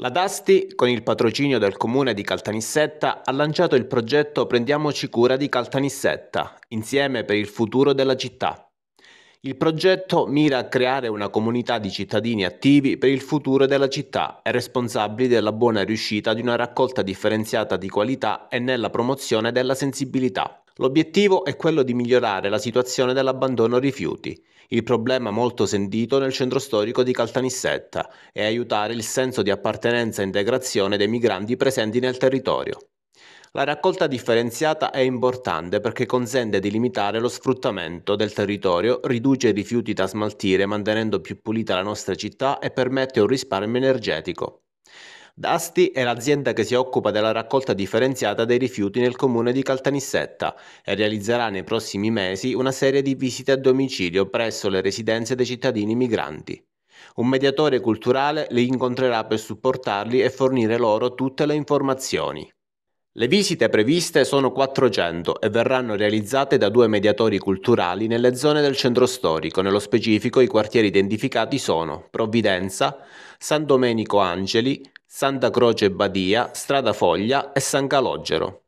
La Dasti, con il patrocinio del comune di Caltanissetta, ha lanciato il progetto Prendiamoci cura di Caltanissetta, insieme per il futuro della città. Il progetto mira a creare una comunità di cittadini attivi per il futuro della città e responsabili della buona riuscita di una raccolta differenziata di qualità e nella promozione della sensibilità. L'obiettivo è quello di migliorare la situazione dell'abbandono rifiuti, il problema molto sentito nel centro storico di Caltanissetta, e aiutare il senso di appartenenza e integrazione dei migranti presenti nel territorio. La raccolta differenziata è importante perché consente di limitare lo sfruttamento del territorio, riduce i rifiuti da smaltire mantenendo più pulita la nostra città e permette un risparmio energetico. Dasti è l'azienda che si occupa della raccolta differenziata dei rifiuti nel comune di Caltanissetta e realizzerà nei prossimi mesi una serie di visite a domicilio presso le residenze dei cittadini migranti. Un mediatore culturale li incontrerà per supportarli e fornire loro tutte le informazioni. Le visite previste sono 400 e verranno realizzate da due mediatori culturali nelle zone del centro storico, nello specifico i quartieri identificati sono Provvidenza, San Domenico Angeli, Santa Croce Badia, Strada Foglia e San Calogero.